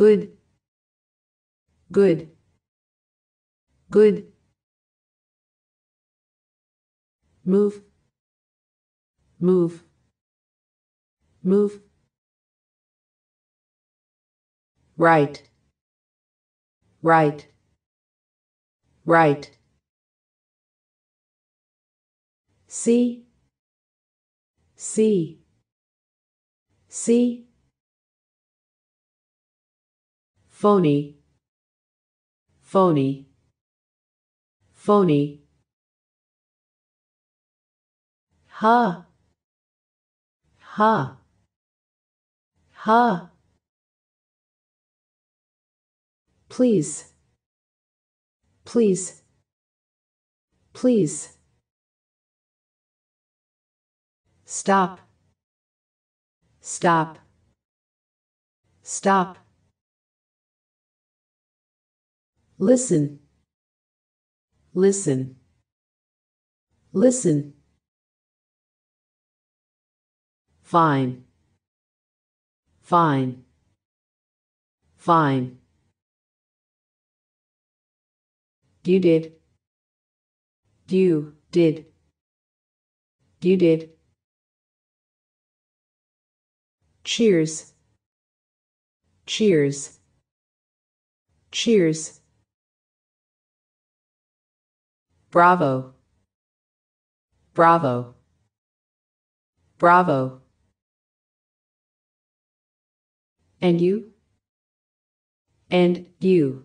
good good good move move move right right right see see see phony phony phony ha ha ha please please please stop stop stop Listen. Listen. Listen. Fine. Fine. Fine. You did. You did. You did. Cheers. Cheers. Cheers. Bravo. Bravo. Bravo. And you? And you?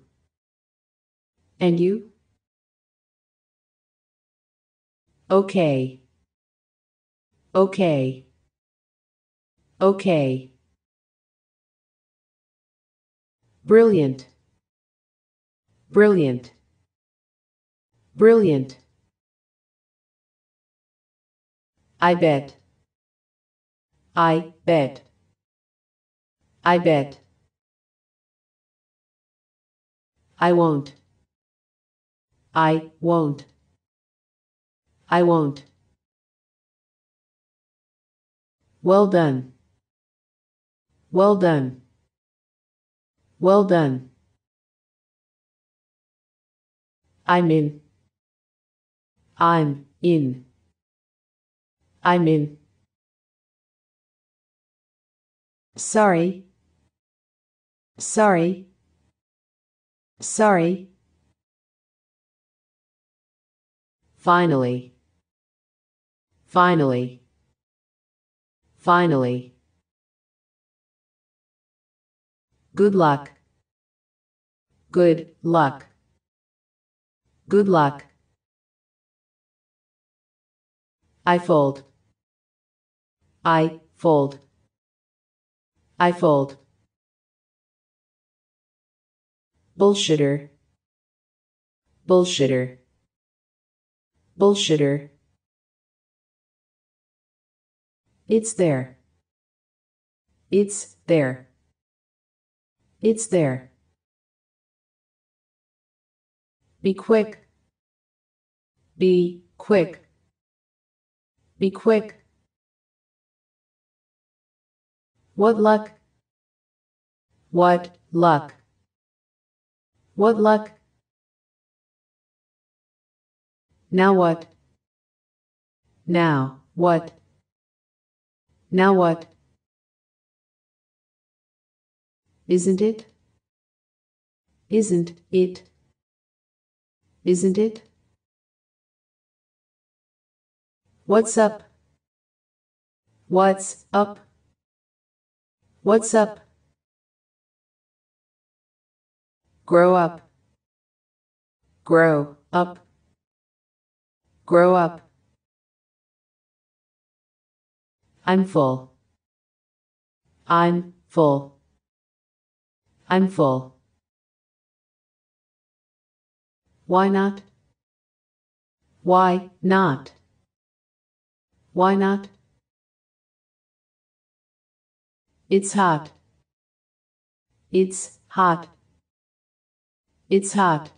And you? Okay. Okay. Okay. Brilliant. Brilliant. Brilliant. I bet. I bet. I bet. I won't. I won't. I won't. Well done. Well done. Well done. I'm in. I'm in. I'm in. Sorry. Sorry. Sorry. Finally. Finally. Finally. Good luck. Good luck. Good luck. I fold. I fold. I fold. Bullshitter. Bullshitter. Bullshitter. It's there. It's there. It's there. Be quick. Be quick. Be quick. What luck? What luck? What luck? Now what? Now what? Now what? Isn't it? Isn't it? Isn't it? What's up? What's up? What's up? Grow up. Grow up. Grow up. I'm full. I'm full. I'm full. Why not? Why not? Why not? It's hot. It's hot. It's hot.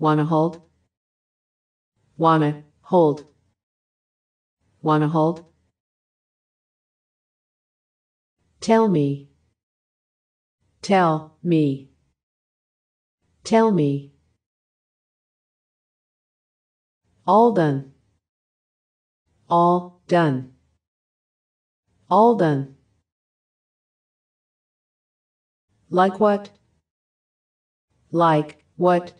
Wanna hold? Wanna hold? Wanna hold? Tell me. Tell me. Tell me. All done. All done. All done. Like what? Like what?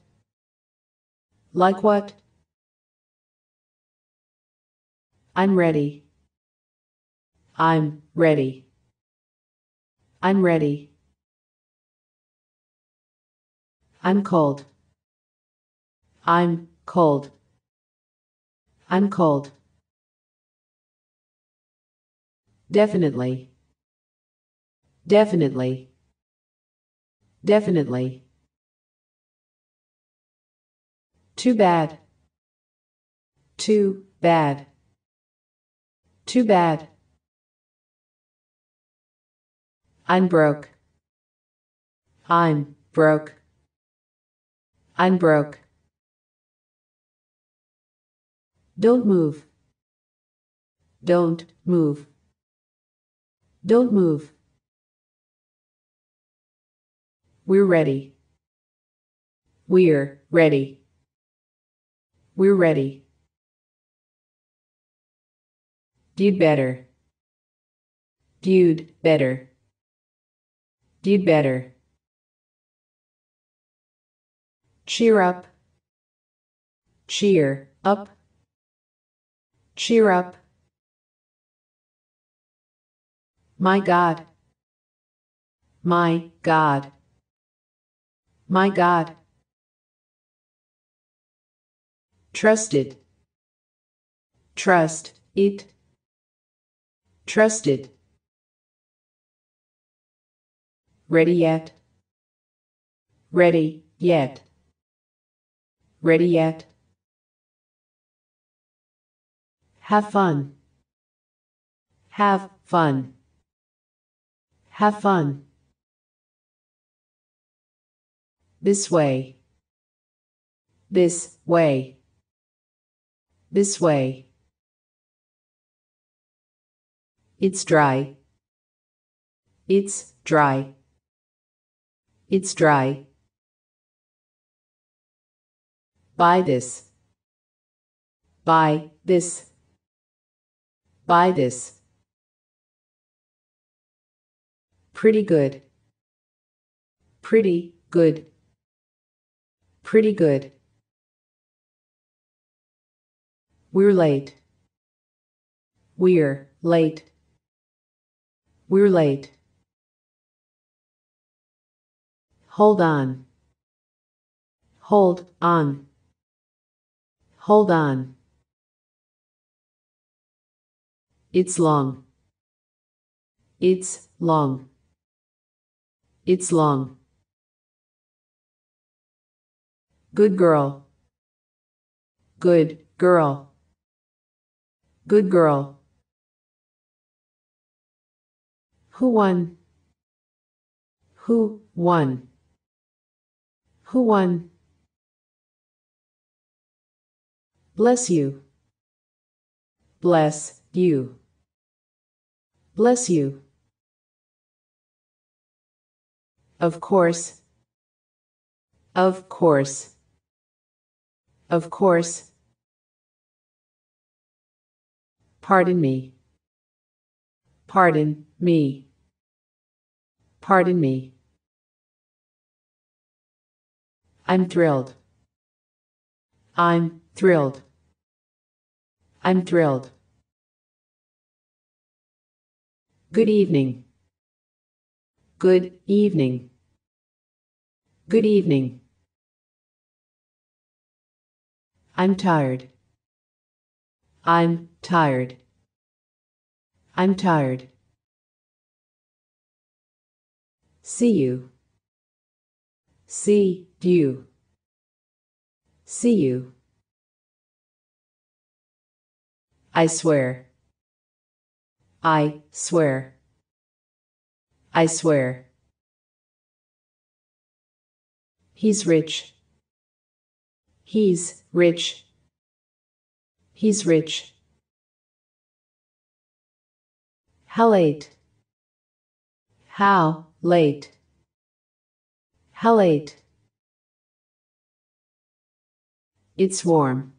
Like what? I'm ready. I'm ready. I'm ready. I'm cold. I'm cold. I'm cold. Definitely. Definitely. Definitely. Too bad. Too bad. Too bad. I'm broke. I'm broke. I'm broke. Don't move. Don't move. Don't move. We're ready. We're ready. We're ready. Dude better. Dude better. Dude better. Cheer up. Cheer up. Cheer up. My God. My God. My God. Trust it. Trust it. Trusted. Ready yet. Ready yet. Ready yet. Have fun. Have fun. Have fun. This way. This way. This way. It's dry. It's dry. It's dry. Buy this. Buy this. Buy this. Pretty good. Pretty good. Pretty good. We're late. We're late. We're late. Hold on. Hold on. Hold on. It's long. It's long. It's long. Good girl. Good girl. Good girl. Who won? Who won? Who won? Bless you. Bless you. Bless you. Of course. Of course. Of course. Pardon me. Pardon me. Pardon me. I'm thrilled. I'm thrilled. I'm thrilled. Good evening. Good evening. Good evening. I'm tired. I'm tired. I'm tired. See you. See you. See you. I swear. I swear. I swear. He's rich. He's rich. He's rich. How late? How late? How late? It's warm.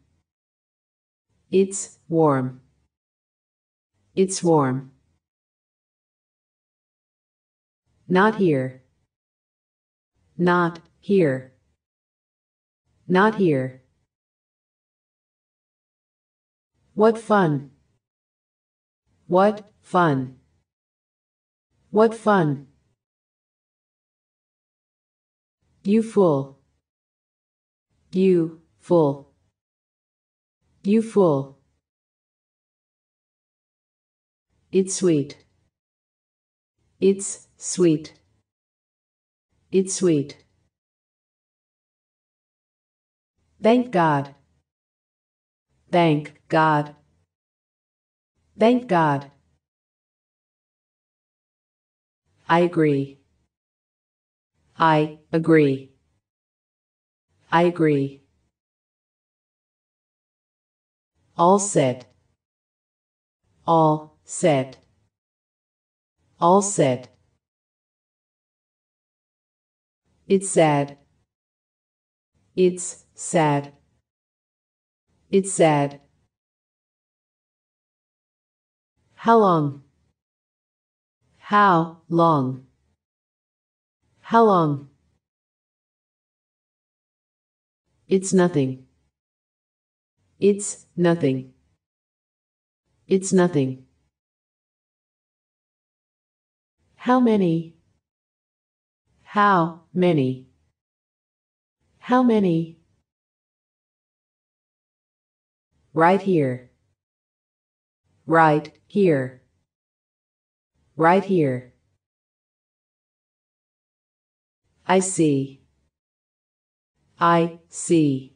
It's warm. It's warm. Not here. Not here. Not here. What fun. What fun. What fun. You fool. You fool. You fool. It's sweet. It's sweet. It's sweet. Thank God. Thank God. Thank God. I agree. I agree. I agree. All said. All Said. all said. it's sad it's sad it's sad how long how long how long it's nothing it's nothing it's nothing How many? How many? How many? Right here. Right here. Right here. I see. I see.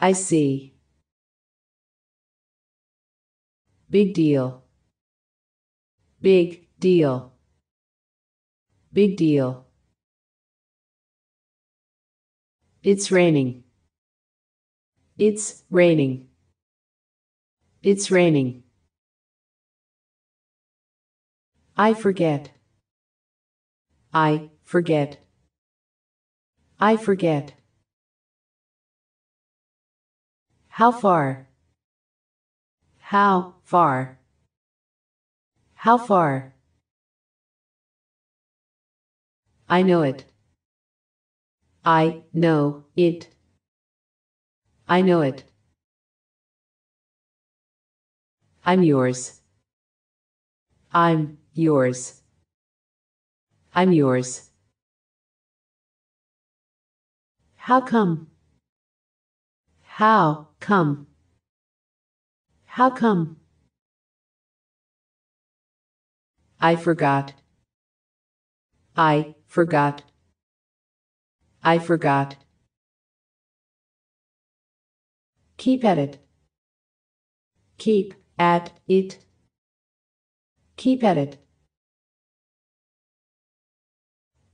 I see. Big deal. Big Deal. Big deal. It's raining. It's raining. It's raining. I forget. I forget. I forget. How far? How far? How far? I know it. I know it. I know it. I'm yours. I'm yours. I'm yours. How come? How come? How come? I forgot. I Forgot. I forgot. Keep at it. Keep at it. Keep at it.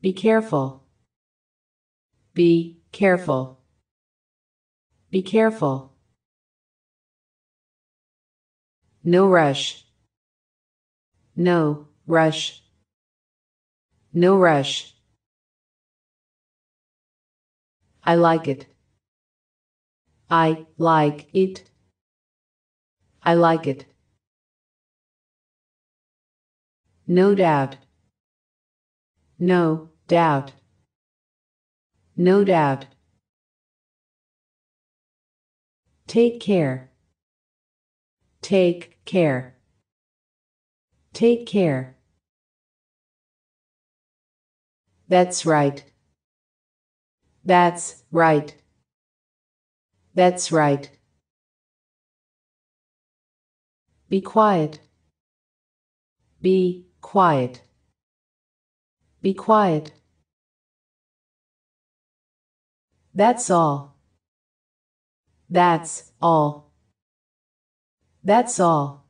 Be careful. Be careful. Be careful. No rush. No rush. No rush. I like it. I like it. I like it. No doubt. No doubt. No doubt. Take care. Take care. Take care. That's right. That's right. That's right. Be quiet. Be quiet. Be quiet. That's all. That's all. That's all.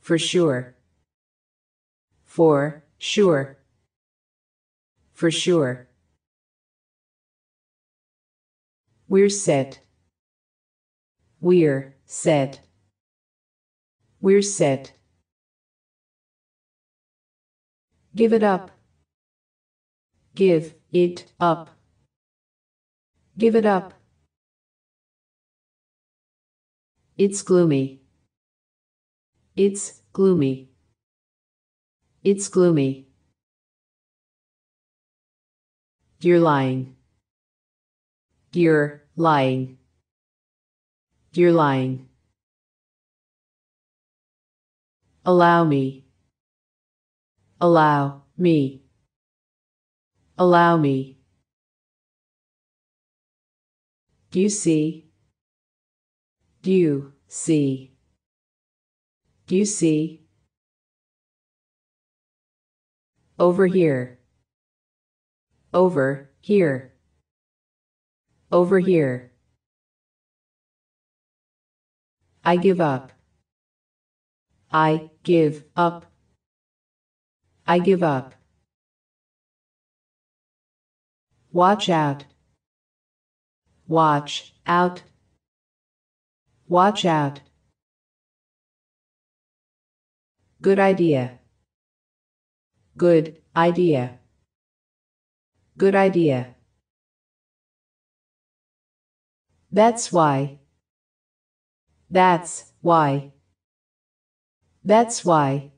For sure. For Sure. For sure. We're set. We're set. We're set. Give it up. Give it up. Give it up. It's gloomy. It's gloomy. It's gloomy. You're lying. You're lying. You're lying. Allow me. Allow me. Allow me. You see. You see. You see. over here, over here, over here. I give up. I give up. I give up. Watch out. Watch out. Watch out. Good idea. Good idea. Good idea. That's why. That's why. That's why.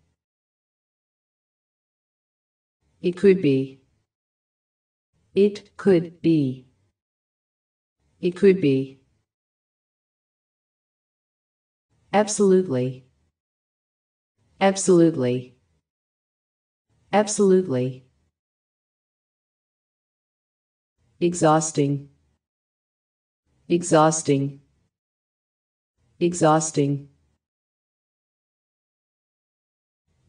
It could be. It could be. It could be. Absolutely. Absolutely. Absolutely. Exhausting. Exhausting. Exhausting.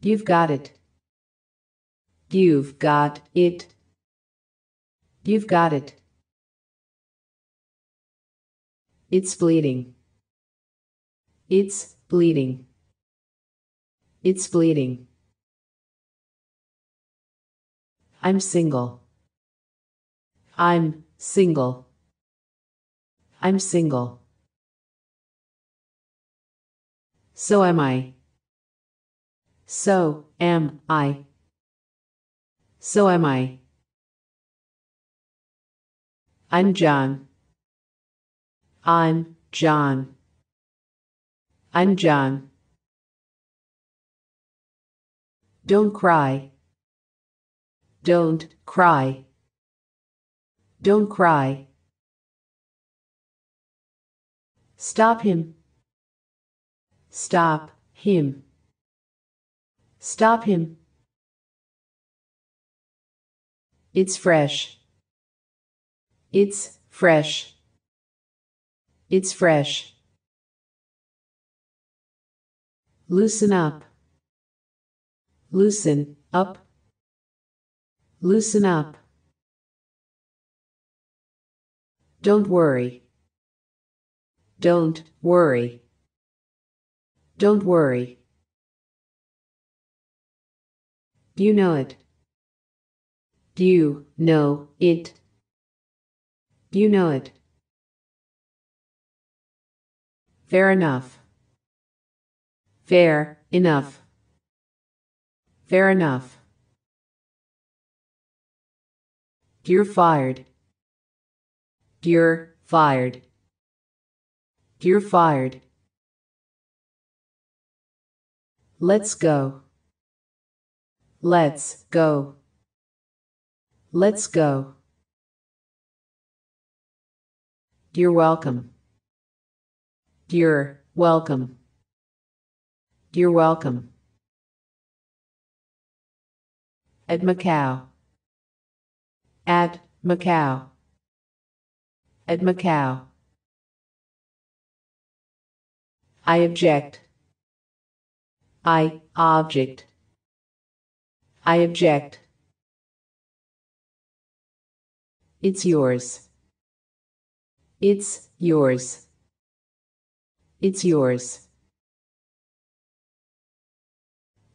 You've got it. You've got it. You've got it. It's bleeding. It's bleeding. It's bleeding. I'm single. I'm single. I'm single. So am I. So am I. So am I. I'm John. I'm John. I'm John. Don't cry. Don't cry. Don't cry. Stop him. Stop him. Stop him. It's fresh. It's fresh. It's fresh. Loosen up. Loosen up. Loosen up. Don't worry. Don't worry. Don't worry. You know it. You know it. You know it. Fair enough. Fair enough. Fair enough. You're fired. You're fired. You're fired. Let's go. Let's go. Let's go. You're welcome. You're welcome. You're welcome. At Macau. At Macau. At Macau. I object. I object. I object. It's yours. It's yours. It's yours.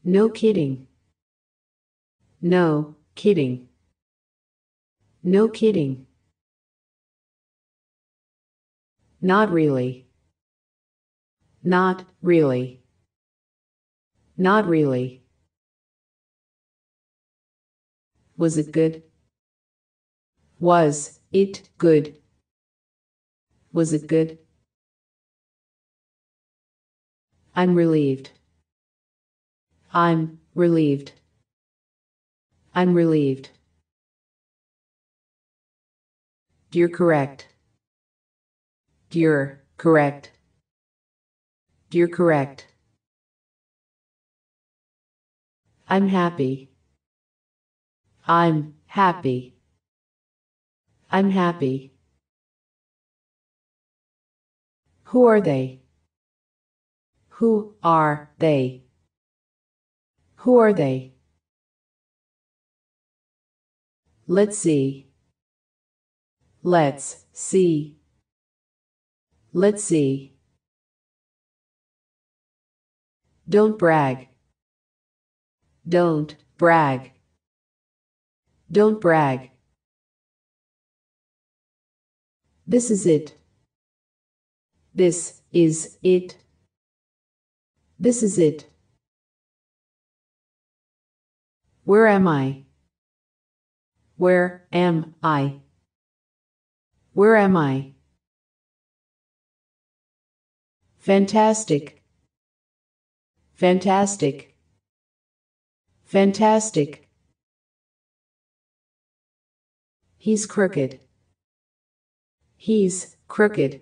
No kidding. No kidding. No kidding. Not really. Not really. Not really. Was it good? Was it good? Was it good? I'm relieved. I'm relieved. I'm relieved. You're correct. You're correct. You're correct. I'm happy. I'm happy. I'm happy. Who are they? Who are they? Who are they? Let's see. Let's see. Let's see. Don't brag. Don't brag. Don't brag. This is it. This is it. This is it. Where am I? Where am I? Where am I? Fantastic. Fantastic. Fantastic. He's crooked. He's crooked.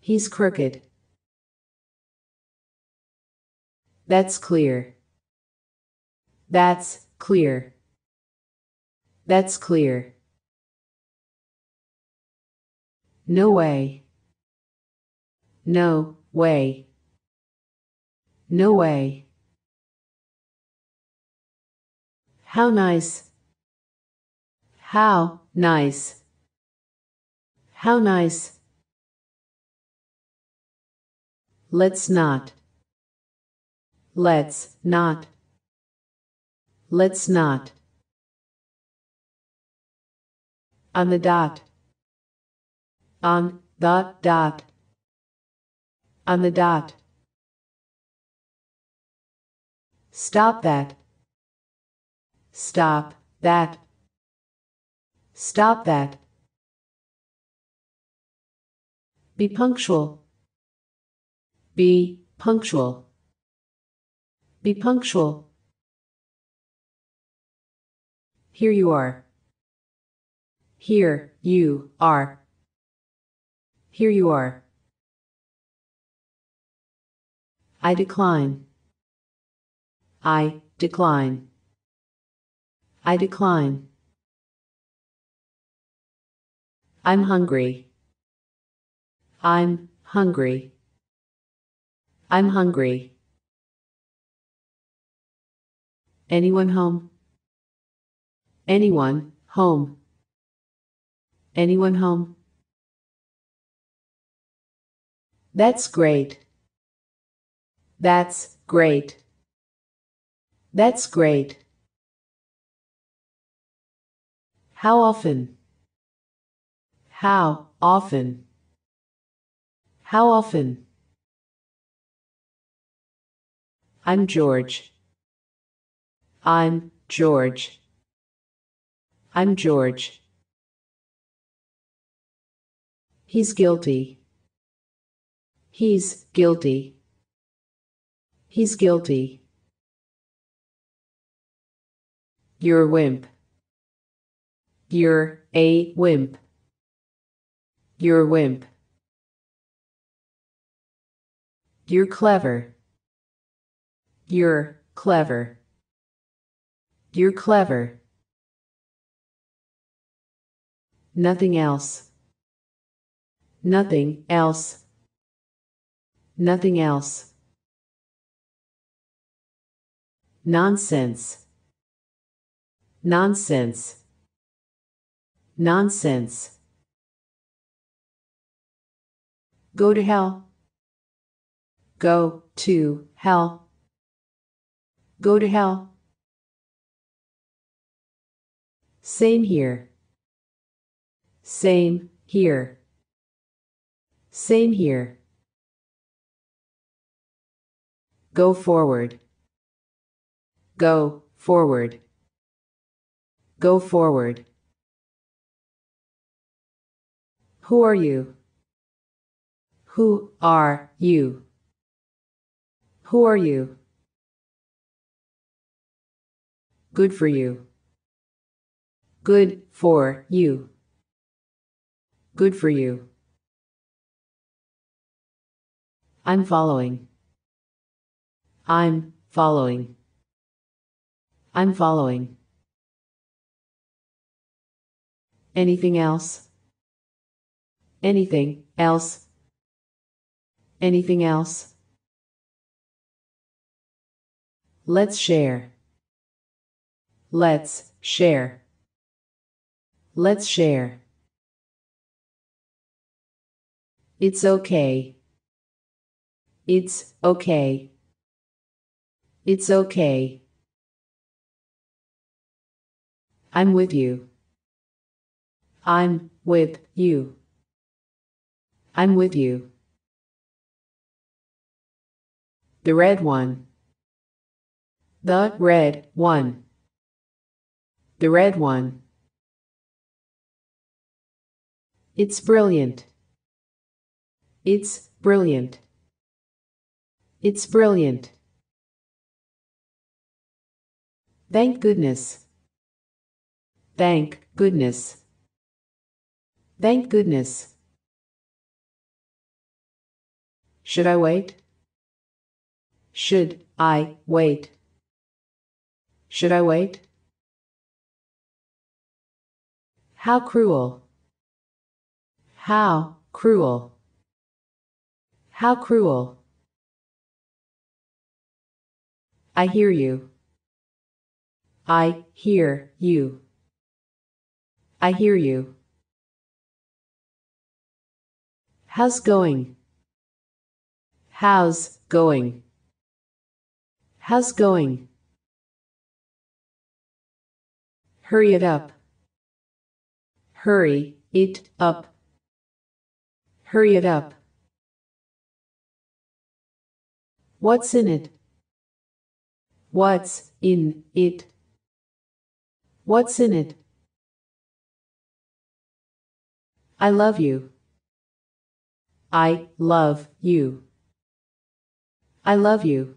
He's crooked. That's clear. That's clear. That's clear. No way. No way. No way. How nice. How nice. How nice. Let's not. Let's not. Let's not. On the dot on the dot on the dot stop that stop that stop that be punctual be punctual be punctual here you are here you are here you are. I decline. I decline. I decline. I'm hungry. I'm hungry. I'm hungry. Anyone home? Anyone home? Anyone home? That's great. That's great. That's great. How often? How often? How often? I'm George. I'm George. I'm George. He's guilty. He's guilty. He's guilty. You're a wimp. You're a wimp. You're a wimp. You're clever. You're clever. You're clever. Nothing else. Nothing else. Nothing else. Nonsense. Nonsense. Nonsense. Go to hell. Go to hell. Go to hell. Same here. Same here. Same here. Go forward. Go forward. Go forward. Who are you? Who are you? Who are you? Good for you. Good for you. Good for you. I'm following. I'm following. I'm following. Anything else? Anything else? Anything else? Let's share. Let's share. Let's share. It's okay. It's okay. It's okay. I'm with you. I'm with you. I'm with you. The red one. The red one. The red one. It's brilliant. It's brilliant. It's brilliant. Thank goodness. Thank goodness. Thank goodness. Should I wait? Should I wait? Should I wait? How cruel. How cruel. How cruel. I hear you. I hear you. I hear you. How's going? How's going? How's going? Hurry it up. Hurry it up. Hurry it up. What's in it? What's in it? What's in it? I love you. I love you. I love you.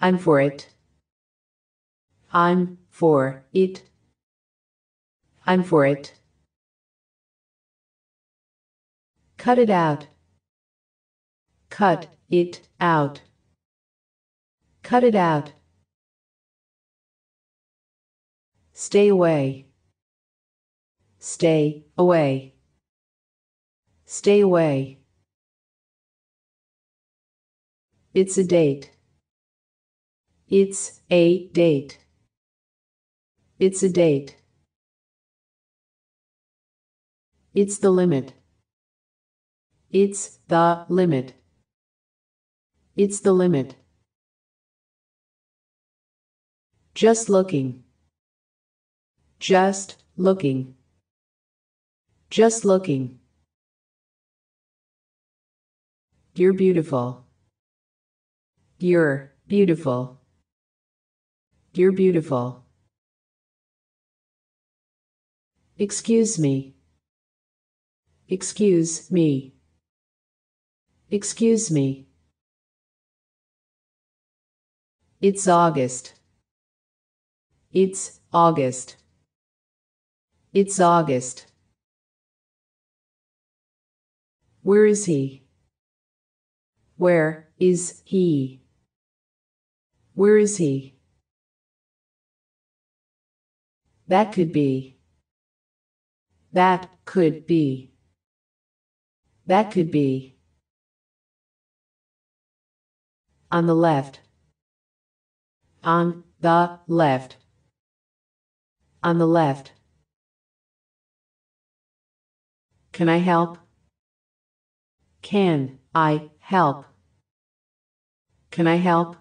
I'm for it. I'm for it. I'm for it. Cut it out. Cut it out. Cut it out. Stay away. Stay away. Stay away. It's a date. It's a date. It's a date. It's the limit. It's the limit. It's the limit. Just looking. Just looking. Just looking. You're beautiful. You're beautiful. You're beautiful. Excuse me. Excuse me. Excuse me. It's August. It's August. It's August. Where is he? Where is he? Where is he? That could be. That could be. That could be. On the left. On the left. On the left. Can I help? Can I help? Can I help?